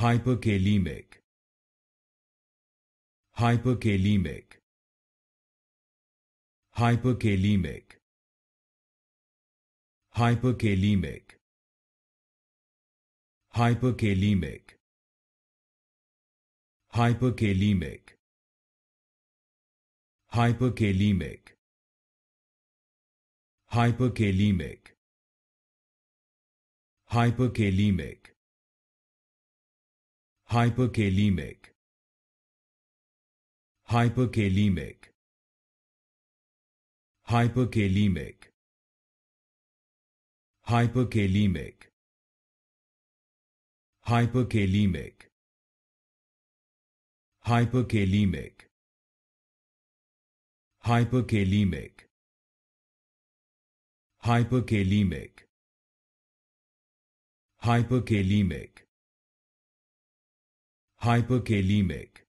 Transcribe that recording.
hyperkalemic hyperkalemic hyperkalemic hyperkalemic hyperkalemic hyperkalemic hyperkalemic hyperkalemic hyperkalemic hyperkalemic hyperkalemic hyperkalemic hyperkalemic hyperkalemic hyperkalemic hyperkalemic hyperkalemic hyperkalemic hyperkalemic